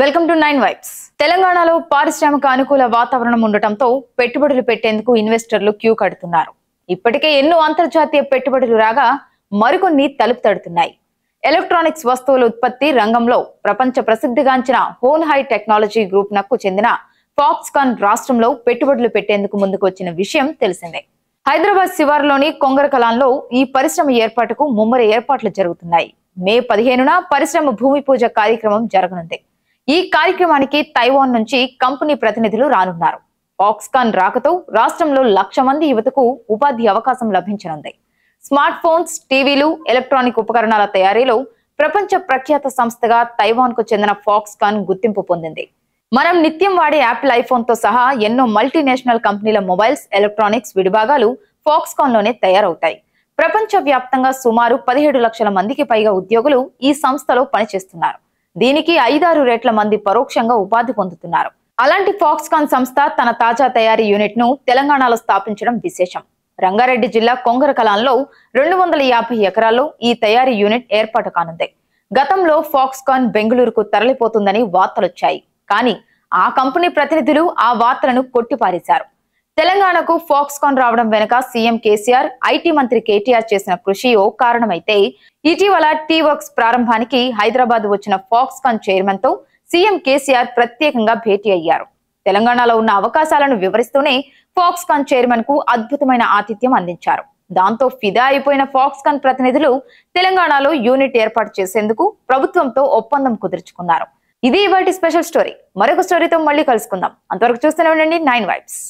welcome to nine vibes తెలంగాణలో పారిశ్రామిక అనుకూల వాతావరణం ఉండటంతో పెట్టుబడులు పెట్టేందుకు ఇన్వెస్టర్లు క్యూ కడుతున్నారు ఇప్పటికే ఎన్నో అంతర్జాతీయ పెట్టుబడులు రాగా మరికొన్ని తలుపు తడుతున్నాయి ఎలక్ట్రానిక్స్ వస్తువుల ఉత్పత్తి రంగంలో ప్రపంచ ప్రసిద్ధిగాంచిన హోన్ హై టెక్నాలజీ గ్రూప్ నకు చెందిన ఫాక్స్కాన్ రాష్ట్రంలో పెట్టుబడులు పెట్టేందుకు ముందుకు వచ్చిన విషయం తెలిసిందే హైదరాబాద్ శివారులోని కలాన్లో ఈ పరిశ్రమ ఏర్పాటుకు ముమ్మర ఏర్పాట్లు జరుగుతున్నాయి మే పదిహేనున పరిశ్రమ భూమి పూజ కార్యక్రమం జరగనుంది ఈ కార్యక్రమానికి తైవాన్ నుంచి కంపెనీ ప్రతినిధులు రానున్నారు ఆక్స్కాన్ రాకతో రాష్ట్రంలో లక్ష మంది యువతకు ఉపాధి అవకాశం లభించనుంది స్మార్ట్ ఫోన్స్ టీవీలు ఎలక్ట్రానిక్ ఉపకరణాల తయారీలో ప్రపంచ ప్రఖ్యాత సంస్థగా తైవాన్ కు చెందిన ఫాక్స్కాన్ గుర్తింపు పొందింది మనం నిత్యం వాడే యాపిల్ ఐఫోన్ తో సహా ఎన్నో మల్టీనేషనల్ కంపెనీల మొబైల్స్ ఎలక్ట్రానిక్స్ విడిభాగాలు ఫాక్స్కాన్ లోనే తయారవుతాయి ప్రపంచ వ్యాప్తంగా సుమారు పదిహేడు లక్షల మందికి పైగా ఉద్యోగులు ఈ సంస్థలో పనిచేస్తున్నారు దీనికి ఐదారు రెట్ల మంది పరోక్షంగా ఉపాధి పొందుతున్నారు అలాంటి ఫాక్స్కాన్ సంస్థ తన తాజా తయారీ యూనిట్ ను తెలంగాణలో స్థాపించడం విశేషం రంగారెడ్డి జిల్లా కొంగర కలాన్లో రెండు వందల యాభై ఎకరాల్లో ఈ తయారీ యూనిట్ ఏర్పాటు కానుంది గతంలో ఫాక్స్కాన్ బెంగళూరుకు తరలిపోతుందని వార్తలొచ్చాయి కానీ ఆ కంపెనీ ప్రతినిధులు ఆ వార్తలను కొట్టిపారేశారు తెలంగాణకు ఫాక్స్కాన్ రావడం వెనుక సీఎం కేసీఆర్ ఐటీ మంత్రి కేటీఆర్ చేసిన కృషి ఓ కారణమైతే ఇటీవల టీ వర్క్స్ ప్రారంభానికి హైదరాబాద్ వచ్చిన ఫాక్స్కాన్ చైర్మన్ తో సీఎం కేసీఆర్ ప్రత్యేకంగా భేటీ అయ్యారు తెలంగాణలో ఉన్న అవకాశాలను వివరిస్తూనే ఫాక్స్కాన్ చైర్మన్ కు అద్భుతమైన ఆతిథ్యం అందించారు దాంతో ఫిదా అయిపోయిన ఫాక్స్కాన్ ప్రతినిధులు తెలంగాణలో యూనిట్ ఏర్పాటు చేసేందుకు ప్రభుత్వంతో ఒప్పందం కుదుర్చుకున్నారు ఇది ఇవాటి స్పెషల్ స్టోరీ మరొక స్టోరీతో మళ్ళీ కలుసుకుందాం అంతవరకు చూస్తూనే ఉండండి నైన్ వైబ్స్